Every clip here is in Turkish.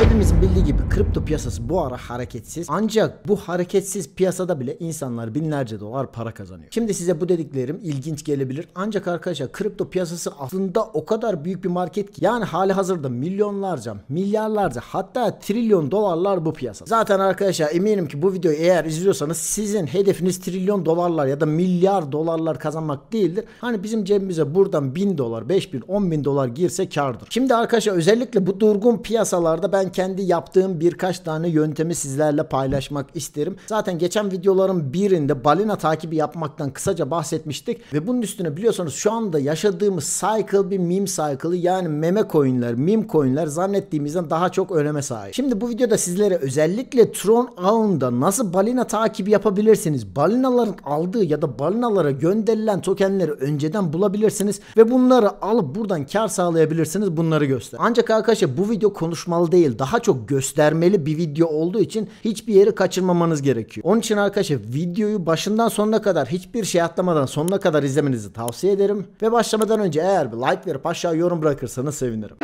Hepimizin bildiği gibi kripto piyasası bu ara hareketsiz. Ancak bu hareketsiz piyasada bile insanlar binlerce dolar para kazanıyor. Şimdi size bu dediklerim ilginç gelebilir. Ancak arkadaşlar kripto piyasası aslında o kadar büyük bir market ki yani hali hazırda milyonlarca, milyarlarca hatta trilyon dolarlar bu piyasa. Zaten arkadaşlar eminim ki bu videoyu eğer izliyorsanız sizin hedefiniz trilyon dolarlar ya da milyar dolarlar kazanmak değildir. Hani bizim cebimize buradan bin dolar, beş bin, on bin dolar girse kardır. Şimdi arkadaşlar özellikle bu durgun piyasalarda ben kendi yaptığım birkaç tane yöntemi sizlerle paylaşmak isterim. Zaten geçen videoların birinde balina takibi yapmaktan kısaca bahsetmiştik ve bunun üstüne biliyorsunuz şu anda yaşadığımız cycle bir meme cycle'ı yani meme coinler, meme coinler zannettiğimizden daha çok öneme sahip. Şimdi bu videoda sizlere özellikle Tron ağında nasıl balina takibi yapabilirsiniz? Balinaların aldığı ya da balinalara gönderilen tokenleri önceden bulabilirsiniz ve bunları alıp buradan kar sağlayabilirsiniz. Bunları göster. Ancak arkadaşlar bu video konuşmalı değil daha çok göstermeli bir video olduğu için hiçbir yeri kaçırmamanız gerekiyor. Onun için arkadaşlar videoyu başından sonuna kadar hiçbir şey atlamadan sonuna kadar izlemenizi tavsiye ederim. Ve başlamadan önce eğer bir like verip aşağı yorum bırakırsanız sevinirim.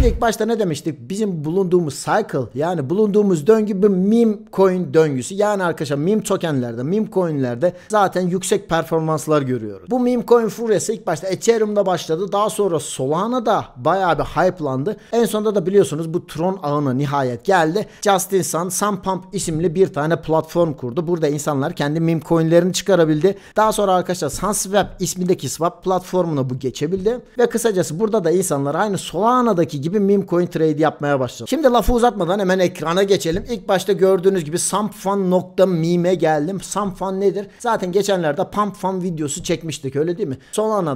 Şimdi ilk başta ne demiştik? Bizim bulunduğumuz cycle yani bulunduğumuz döngü bir meme coin döngüsü. Yani arkadaşlar meme tokenlerde, meme coinlerde zaten yüksek performanslar görüyoruz. Bu meme coin furyası ilk başta Ethereum'da başladı. Daha sonra Solana'da bayağı bir hype'landı. En sonunda da biliyorsunuz bu Tron ağına nihayet geldi. Justin Sun, Sunpump isimli bir tane platform kurdu. Burada insanlar kendi meme coinlerini çıkarabildi. Daha sonra arkadaşlar SunSwap ismindeki swap platformuna bu geçebildi. Ve kısacası burada da insanlar aynı Solana'daki gibi gibi meme coin trade yapmaya başladım. Şimdi lafı uzatmadan hemen ekrana geçelim. İlk başta gördüğünüz gibi sumpfun.meme'e geldim. Sumpfun nedir? Zaten geçenlerde pumpfun videosu çekmiştik öyle değil mi?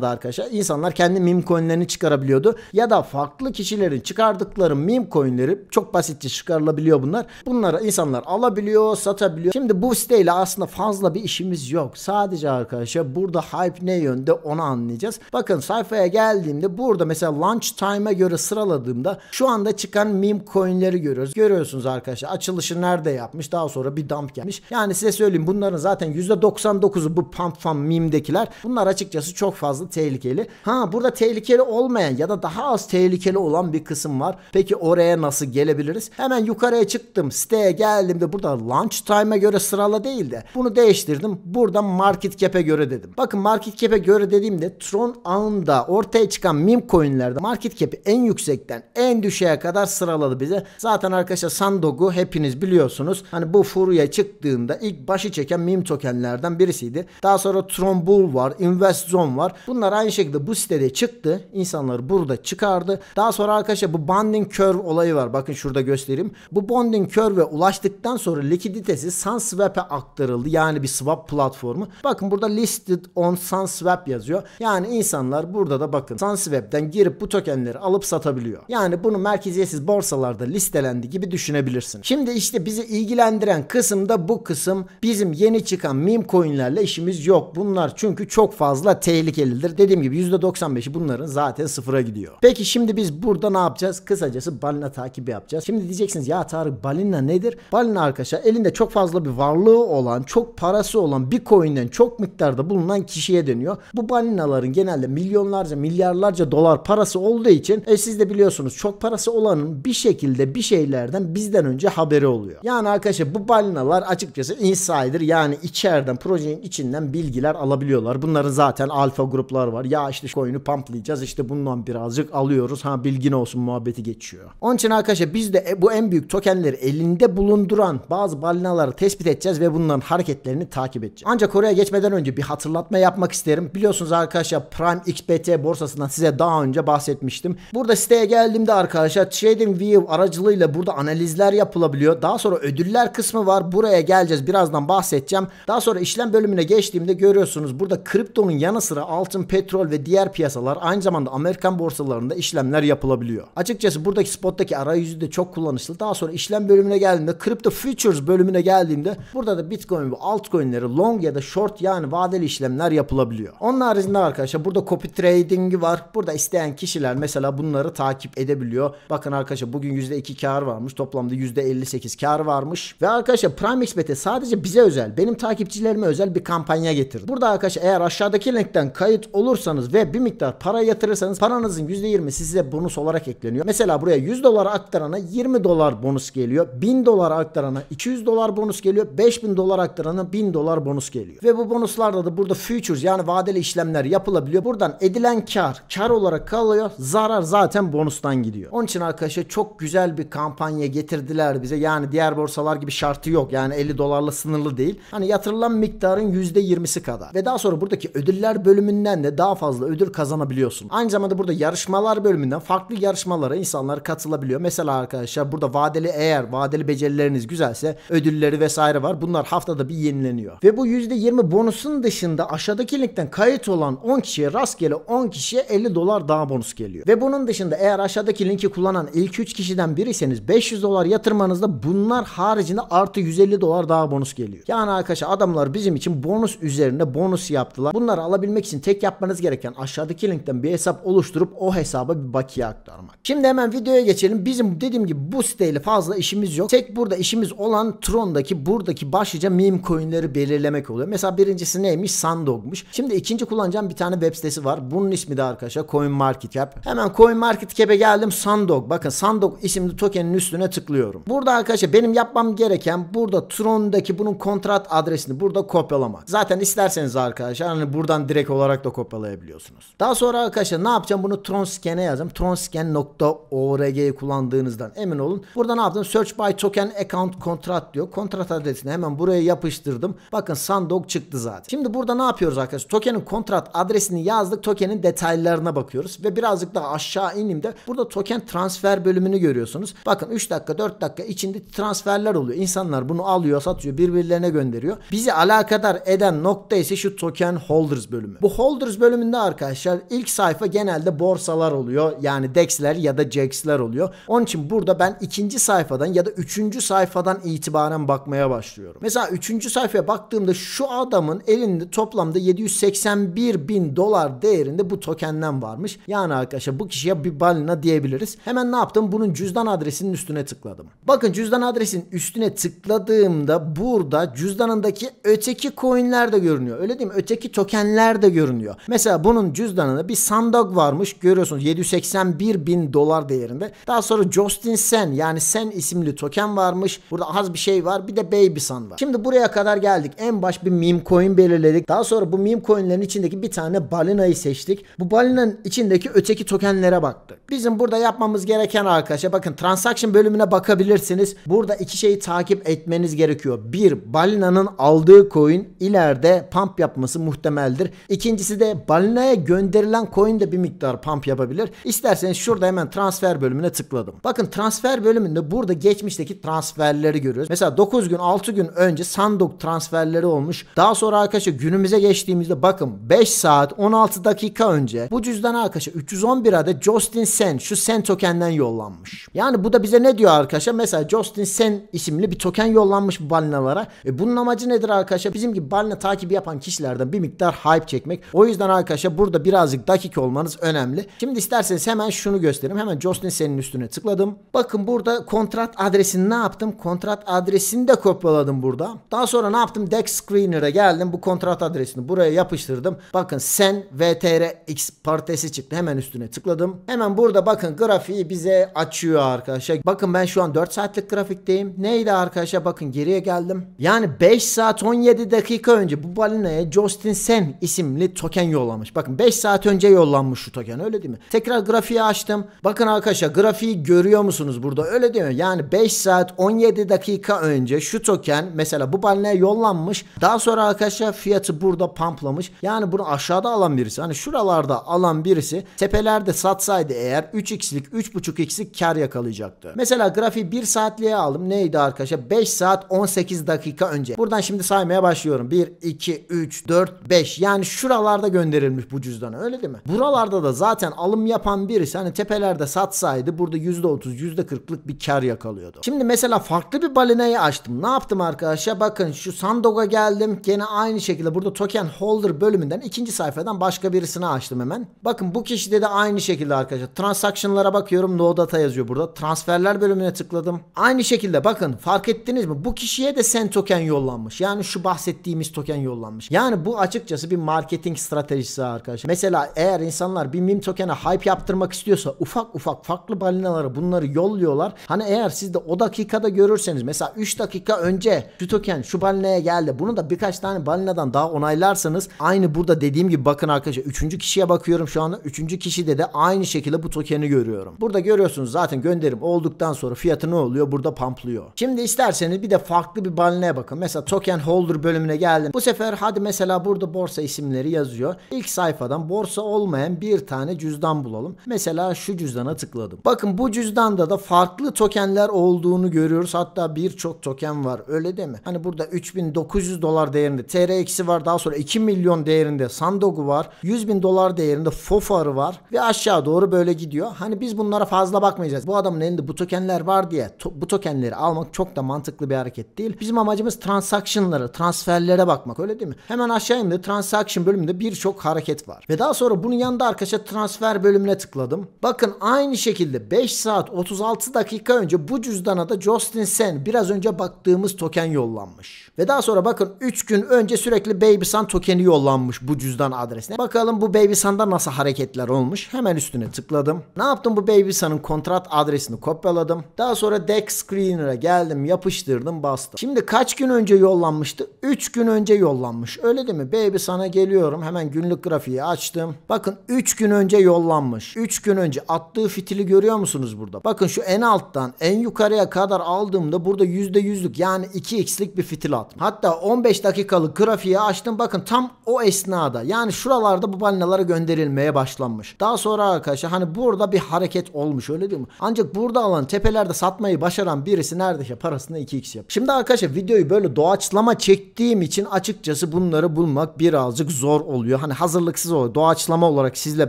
da arkadaşlar insanlar kendi meme coinlerini çıkarabiliyordu. Ya da farklı kişilerin çıkardıkları meme coinleri çok basitçe çıkarılabiliyor bunlar. Bunları insanlar alabiliyor, satabiliyor. Şimdi bu siteyle aslında fazla bir işimiz yok. Sadece arkadaşlar burada hype ne yönde onu anlayacağız. Bakın sayfaya geldiğimde burada mesela launch time'a göre sıraladım tıkladığımda şu anda çıkan meme coinleri görüyoruz. Görüyorsunuz arkadaşlar açılışı nerede yapmış daha sonra bir dump gelmiş. Yani size söyleyeyim bunların zaten %99'u bu pump fan meme'dekiler. Bunlar açıkçası çok fazla tehlikeli. Ha burada tehlikeli olmayan ya da daha az tehlikeli olan bir kısım var. Peki oraya nasıl gelebiliriz? Hemen yukarıya çıktım siteye de burada launch time'a göre sırala değil de bunu değiştirdim. Burada market cap'e göre dedim. Bakın market cap'e göre dediğimde Tron anında ortaya çıkan meme coinlerde market cap'i en yüksekte gerçekten en düşeye kadar sıraladı bize. Zaten arkadaşlar Sandog'u hepiniz biliyorsunuz. Hani bu furuya çıktığında ilk başı çeken meme tokenlerden birisiydi. Daha sonra Trombul var, Invest Zone var. Bunlar aynı şekilde bu sitede çıktı. İnsanları burada çıkardı. Daha sonra arkadaşlar bu bonding curve olayı var. Bakın şurada göstereyim. Bu bonding curve'e ulaştıktan sonra likiditesi SunSwap'e aktarıldı. Yani bir swap platformu. Bakın burada listed on SunSwap yazıyor. Yani insanlar burada da bakın SunSwap'ten girip bu tokenleri alıp satabiliyor. Yani bunu merkeziyetsiz borsalarda listelendi gibi düşünebilirsin. Şimdi işte bizi ilgilendiren kısım da bu kısım. Bizim yeni çıkan meme coinlerle işimiz yok. Bunlar çünkü çok fazla tehlikelidir. Dediğim gibi %95'i bunların zaten sıfıra gidiyor. Peki şimdi biz burada ne yapacağız? Kısacası balina takibi yapacağız. Şimdi diyeceksiniz ya Tarık balina nedir? Balina arkadaşlar elinde çok fazla bir varlığı olan, çok parası olan bir coin'den çok miktarda bulunan kişiye deniyor. Bu balinaların genelde milyonlarca, milyarlarca dolar parası olduğu için e siz de biliyorsunuz biliyorsunuz çok parası olanın bir şekilde bir şeylerden bizden önce haberi oluyor. Yani arkadaşlar bu balinalar açıkçası insider yani içeriden projenin içinden bilgiler alabiliyorlar. Bunların zaten alfa gruplar var. Ya işte coin'i pumplayacağız işte bundan birazcık alıyoruz. Ha bilgin olsun muhabbeti geçiyor. Onun için arkadaşlar biz de e, bu en büyük tokenleri elinde bulunduran bazı balinaları tespit edeceğiz ve bunların hareketlerini takip edeceğiz. Ancak oraya geçmeden önce bir hatırlatma yapmak isterim. Biliyorsunuz arkadaşlar Prime XBT borsasından size daha önce bahsetmiştim. Burada siteye geldiğimde arkadaşlar şey view aracılığıyla burada analizler yapılabiliyor. Daha sonra ödüller kısmı var. Buraya geleceğiz. Birazdan bahsedeceğim. Daha sonra işlem bölümüne geçtiğimde görüyorsunuz burada kriptonun yanı sıra altın, petrol ve diğer piyasalar aynı zamanda Amerikan borsalarında işlemler yapılabiliyor. Açıkçası buradaki spottaki arayüzü de çok kullanışlı. Daha sonra işlem bölümüne geldiğimde kripto futures bölümüne geldiğimde burada da bitcoin ve altcoinleri long ya da short yani vadeli işlemler yapılabiliyor. Onun haricinde arkadaşlar burada copy trading'i var. Burada isteyen kişiler mesela bunları takip takip edebiliyor. Bakın arkadaşlar bugün %2 kar varmış. Toplamda %58 kar varmış. Ve arkadaşlar Prime XBT sadece bize özel, benim takipçilerime özel bir kampanya getirdi. Burada arkadaşlar eğer aşağıdaki linkten kayıt olursanız ve bir miktar para yatırırsanız paranızın %20'si size bonus olarak ekleniyor. Mesela buraya 100 dolar aktarana 20 dolar bonus geliyor. 1000 dolar aktarana 200 dolar bonus geliyor. 5000 dolar aktarana 1000 dolar bonus geliyor. Ve bu bonuslarda da burada futures yani vadeli işlemler yapılabiliyor. Buradan edilen kar kar olarak kalıyor. Zarar zaten bonus Ağustos'tan gidiyor. Onun için arkadaşlar çok güzel bir kampanya getirdiler bize. Yani diğer borsalar gibi şartı yok. Yani 50 dolarla sınırlı değil. Hani yatırılan miktarın %20'si kadar. Ve daha sonra buradaki ödüller bölümünden de daha fazla ödül kazanabiliyorsun. Aynı zamanda burada yarışmalar bölümünden farklı yarışmalara insanlar katılabiliyor. Mesela arkadaşlar burada vadeli eğer vadeli becerileriniz güzelse ödülleri vesaire var. Bunlar haftada bir yenileniyor. Ve bu %20 bonusun dışında aşağıdaki linkten kayıt olan 10 kişiye rastgele 10 kişiye 50 dolar daha bonus geliyor. Ve bunun dışında eğer aşağıdaki linki kullanan ilk 3 kişiden biriyseniz 500 dolar yatırmanızda bunlar haricinde artı 150 dolar daha bonus geliyor. Yani arkadaşlar adamlar bizim için bonus üzerinde bonus yaptılar. Bunları alabilmek için tek yapmanız gereken aşağıdaki linkten bir hesap oluşturup o hesaba bir bakiye aktarmak. Şimdi hemen videoya geçelim. Bizim dediğim gibi bu siteyle fazla işimiz yok. Tek burada işimiz olan Tron'daki buradaki başlıca meme coinleri belirlemek oluyor. Mesela birincisi neymiş? Sandog'muş. Şimdi ikinci kullanacağım bir tane web sitesi var. Bunun ismi de arkadaşlar CoinMarketCap. Hemen CoinMarketCap'e ve geldim Sandog. Bakın Sandog isimli tokenin üstüne tıklıyorum. Burada arkadaşlar benim yapmam gereken burada Tron'daki bunun kontrat adresini burada kopyalamak. Zaten isterseniz arkadaşlar hani buradan direkt olarak da kopyalayabiliyorsunuz. Daha sonra arkadaşlar ne yapacağım? Bunu Tron Scan'e yazacağım. Tronscan.org'yi kullandığınızdan emin olun. Burada ne yaptım? Search by token account contract diyor. Kontrat adresini hemen buraya yapıştırdım. Bakın Sandog çıktı zaten. Şimdi burada ne yapıyoruz arkadaşlar? Tokenin kontrat adresini yazdık. Tokenin detaylarına bakıyoruz ve birazcık daha aşağı inim de Burada token transfer bölümünü görüyorsunuz. Bakın 3 dakika 4 dakika içinde transferler oluyor. İnsanlar bunu alıyor satıyor birbirlerine gönderiyor. Bizi alakadar eden nokta ise şu token holders bölümü. Bu holders bölümünde arkadaşlar ilk sayfa genelde borsalar oluyor. Yani DEX'ler ya da JAX'ler oluyor. Onun için burada ben ikinci sayfadan ya da üçüncü sayfadan itibaren bakmaya başlıyorum. Mesela üçüncü sayfaya baktığımda şu adamın elinde toplamda 781 bin dolar değerinde bu tokenden varmış. Yani arkadaşlar bu kişiye bir balina kaynağına diyebiliriz. Hemen ne yaptım? Bunun cüzdan adresinin üstüne tıkladım. Bakın cüzdan adresinin üstüne tıkladığımda burada cüzdanındaki öteki coinler de görünüyor. Öyle değil mi? Öteki tokenler de görünüyor. Mesela bunun cüzdanında bir sandık varmış. Görüyorsunuz 781 bin dolar değerinde. Daha sonra Justin Sen yani Sen isimli token varmış. Burada az bir şey var. Bir de Baby Sun var. Şimdi buraya kadar geldik. En baş bir meme coin belirledik. Daha sonra bu meme coinlerin içindeki bir tane balinayı seçtik. Bu balinanın içindeki öteki tokenlere baktık. Biz bizim burada yapmamız gereken arkadaşlar bakın transaction bölümüne bakabilirsiniz. Burada iki şeyi takip etmeniz gerekiyor. Bir balinanın aldığı coin ileride pump yapması muhtemeldir. İkincisi de balinaya gönderilen coin de bir miktar pump yapabilir. İsterseniz şurada hemen transfer bölümüne tıkladım. Bakın transfer bölümünde burada geçmişteki transferleri görüyoruz. Mesela 9 gün 6 gün önce Sandok transferleri olmuş. Daha sonra arkadaşlar günümüze geçtiğimizde bakın 5 saat 16 dakika önce bu cüzdan arkadaşlar 311 adet Justin Sen sen şu Sen tokenden yollanmış. Yani bu da bize ne diyor arkadaşlar? Mesela Justin Sen isimli bir token yollanmış balinalara. E bunun amacı nedir arkadaşlar? Bizim gibi balina takibi yapan kişilerden bir miktar hype çekmek. O yüzden arkadaşlar burada birazcık dakik olmanız önemli. Şimdi isterseniz hemen şunu göstereyim. Hemen Justin Sen'in üstüne tıkladım. Bakın burada kontrat adresini ne yaptım? Kontrat adresini de kopyaladım burada. Daha sonra ne yaptım? Dex Screener'a geldim. Bu kontrat adresini buraya yapıştırdım. Bakın Sen VTRX partesi çıktı. Hemen üstüne tıkladım. Hemen burada Burada bakın grafiği bize açıyor arkadaşlar. Bakın ben şu an 4 saatlik grafikteyim. Neydi arkadaşlar bakın geriye geldim. Yani 5 saat 17 dakika önce bu balinaya Justin Sen isimli token yollamış. Bakın 5 saat önce yollanmış şu token öyle değil mi? Tekrar grafiği açtım. Bakın arkadaşlar grafiği görüyor musunuz burada öyle değil mi? Yani 5 saat 17 dakika önce şu token mesela bu balinaya yollanmış. Daha sonra arkadaşlar fiyatı burada pamplamış. Yani bunu aşağıda alan birisi hani şuralarda alan birisi tepelerde satsaydı eğer 3x'lik 3.5x'lik kar yakalayacaktı. Mesela grafiği 1 saatliğe aldım. Neydi arkadaşlar? 5 saat 18 dakika önce. Buradan şimdi saymaya başlıyorum. 1, 2, 3, 4, 5. Yani şuralarda gönderilmiş bu cüzdana öyle değil mi? Buralarda da zaten alım yapan birisi hani tepelerde satsaydı burada %30 %40'lık bir kar yakalıyordu. Şimdi mesela farklı bir balinayı açtım. Ne yaptım arkadaşlar? Bakın şu Sandog'a geldim. Gene aynı şekilde burada token holder bölümünden ikinci sayfadan başka birisini açtım hemen. Bakın bu kişi de aynı şekilde arkadaşlar transaction'lara bakıyorum. No data yazıyor burada. Transferler bölümüne tıkladım. Aynı şekilde bakın fark ettiniz mi? Bu kişiye de sen token yollanmış. Yani şu bahsettiğimiz token yollanmış. Yani bu açıkçası bir marketing stratejisi arkadaşlar. Mesela eğer insanlar bir meme tokene hype yaptırmak istiyorsa ufak ufak farklı balinaları bunları yolluyorlar. Hani eğer siz de o dakikada görürseniz mesela 3 dakika önce şu token şu balinaya geldi. Bunu da birkaç tane balinadan daha onaylarsanız aynı burada dediğim gibi bakın arkadaşlar 3. kişiye bakıyorum şu anda. 3. de de aynı şekilde bu token Tolkien'i görüyorum. Burada görüyorsunuz zaten gönderim olduktan sonra fiyatı ne oluyor? Burada pamplıyor. Şimdi isterseniz bir de farklı bir balineye bakın. Mesela token holder bölümüne geldim. Bu sefer hadi mesela burada borsa isimleri yazıyor. İlk sayfadan borsa olmayan bir tane cüzdan bulalım. Mesela şu cüzdana tıkladım. Bakın bu cüzdanda da farklı tokenler olduğunu görüyoruz. Hatta birçok token var. Öyle değil mi? Hani burada 3900 dolar değerinde TRX'i var. Daha sonra 2 milyon değerinde Sandogu var. 100 bin dolar değerinde Fofar'ı var. Ve aşağı doğru böyle gidiyor gidiyor. Hani biz bunlara fazla bakmayacağız. Bu adamın elinde bu tokenler var diye to- bu tokenleri almak çok da mantıklı bir hareket değil. Bizim amacımız transaction'lara, transferlere bakmak öyle değil mi? Hemen aşağıya indi transaction bölümünde birçok hareket var. Ve daha sonra bunun yanında arkadaşlar transfer bölümüne tıkladım. Bakın aynı şekilde 5 saat 36 dakika önce bu cüzdana da Justin Sen biraz önce baktığımız token yollanmış. Ve daha sonra bakın 3 gün önce sürekli Baby Sun tokeni yollanmış bu cüzdan adresine. Bakalım bu Baby Sun'da nasıl hareketler olmuş. Hemen üstüne tıkladım. Ne yaptım bu Babyson'ın kontrat adresini kopyaladım. Daha sonra deck screener'a geldim yapıştırdım bastım. Şimdi kaç gün önce yollanmıştı? 3 gün önce yollanmış. Öyle değil mi? Babyson'a geliyorum hemen günlük grafiği açtım. Bakın 3 gün önce yollanmış. 3 gün önce attığı fitili görüyor musunuz burada? Bakın şu en alttan en yukarıya kadar aldığımda burada %100'lük yani 2x'lik bir fitil attım. Hatta 15 dakikalık grafiği açtım. Bakın tam o esnada yani şuralarda bu balinalara gönderilmeye başlanmış. Daha sonra arkadaşlar hani burada Burada bir hareket olmuş öyle değil mi? Ancak burada alan tepelerde satmayı başaran birisi neredeyse parasını 2x yap. Şimdi arkadaşlar videoyu böyle doğaçlama çektiğim için açıkçası bunları bulmak birazcık zor oluyor. Hani hazırlıksız oluyor. Doğaçlama olarak sizle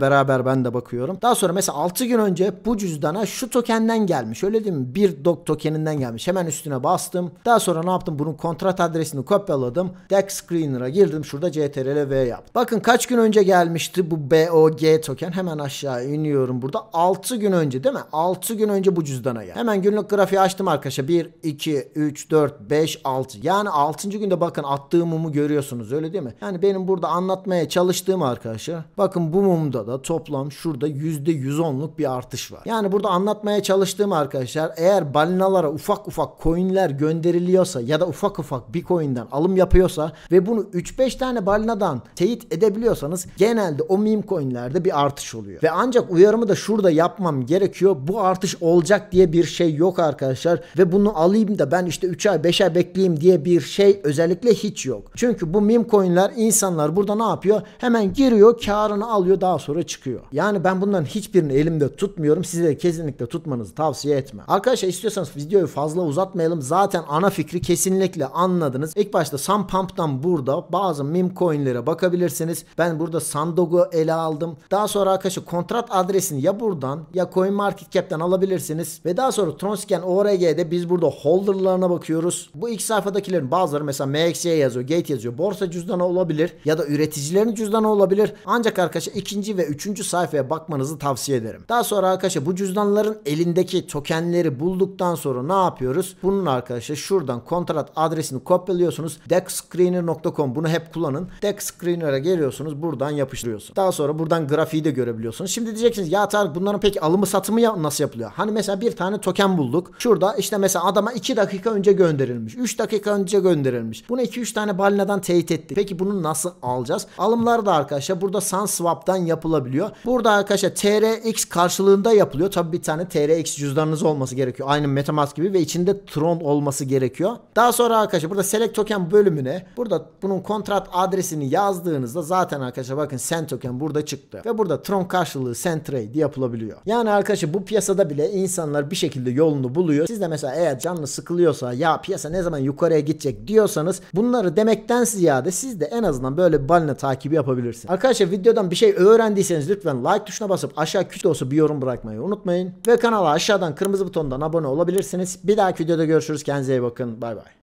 beraber ben de bakıyorum. Daha sonra mesela 6 gün önce bu cüzdana şu tokenden gelmiş. Öyle değil mi? Bir dok tokeninden gelmiş. Hemen üstüne bastım. Daha sonra ne yaptım? Bunun kontrat adresini kopyaladım. Deck Screener'a girdim. Şurada CTRL V yap. Bakın kaç gün önce gelmişti bu BOG token. Hemen aşağı iniyorum burada da 6 gün önce değil mi? 6 gün önce bu cüzdana ya. Hemen günlük grafiği açtım arkadaşlar. 1, 2, 3, 4, 5, 6. Yani 6. günde bakın attığım mumu görüyorsunuz öyle değil mi? Yani benim burada anlatmaya çalıştığım arkadaşlar. Bakın bu mumda da toplam şurada %110'luk bir artış var. Yani burada anlatmaya çalıştığım arkadaşlar eğer balinalara ufak ufak coinler gönderiliyorsa ya da ufak ufak bitcoin'den alım yapıyorsa ve bunu 3-5 tane balinadan teyit edebiliyorsanız genelde o meme coinlerde bir artış oluyor. Ve ancak uyarımı da şurada yapmam gerekiyor. Bu artış olacak diye bir şey yok arkadaşlar. Ve bunu alayım da ben işte 3 ay 5 ay bekleyeyim diye bir şey özellikle hiç yok. Çünkü bu meme coinler insanlar burada ne yapıyor? Hemen giriyor karını alıyor daha sonra çıkıyor. Yani ben bunların hiçbirini elimde tutmuyorum. Size de kesinlikle tutmanızı tavsiye etmem. Arkadaşlar istiyorsanız videoyu fazla uzatmayalım. Zaten ana fikri kesinlikle anladınız. İlk başta Sun Pump'tan burada bazı meme coinlere bakabilirsiniz. Ben burada Sandogo ele aldım. Daha sonra arkadaşlar kontrat adresini ya buradan ya CoinMarketCap'ten alabilirsiniz. Ve daha sonra Tronscan ORG'de biz burada holderlarına bakıyoruz. Bu ilk sayfadakilerin bazıları mesela MXY yazıyor, Gate yazıyor. Borsa cüzdanı olabilir ya da üreticilerin cüzdanı olabilir. Ancak arkadaşlar ikinci ve üçüncü sayfaya bakmanızı tavsiye ederim. Daha sonra arkadaşlar bu cüzdanların elindeki tokenleri bulduktan sonra ne yapıyoruz? Bunun arkadaşlar şuradan kontrat adresini kopyalıyorsunuz. Dexscreener.com bunu hep kullanın. Dexscreener'a geliyorsunuz. Buradan yapıştırıyorsunuz. Daha sonra buradan grafiği de görebiliyorsunuz. Şimdi diyeceksiniz ya Taraftar bunların peki alımı satımı ya nasıl yapılıyor? Hani mesela bir tane token bulduk. Şurada işte mesela adama 2 dakika önce gönderilmiş. 3 dakika önce gönderilmiş. Bunu 2-3 tane balinadan teyit etti. Peki bunu nasıl alacağız? Alımlar da arkadaşlar burada SunSwap'tan yapılabiliyor. Burada arkadaşlar TRX karşılığında yapılıyor. Tabi bir tane TRX cüzdanınız olması gerekiyor. Aynı Metamask gibi ve içinde Tron olması gerekiyor. Daha sonra arkadaşlar burada Select Token bölümüne burada bunun kontrat adresini yazdığınızda zaten arkadaşlar bakın Send Token burada çıktı. Ve burada Tron karşılığı Send Trade diye yapılabiliyor. Yani arkadaşlar bu piyasada bile insanlar bir şekilde yolunu buluyor. Siz de mesela eğer canlı sıkılıyorsa ya piyasa ne zaman yukarıya gidecek diyorsanız bunları demekten ziyade siz de en azından böyle bir balina takibi yapabilirsiniz. Arkadaşlar videodan bir şey öğrendiyseniz lütfen like tuşuna basıp aşağı küçük olsa bir yorum bırakmayı unutmayın. Ve kanala aşağıdan kırmızı butondan abone olabilirsiniz. Bir dahaki videoda görüşürüz. Kendinize iyi bakın. Bay bay.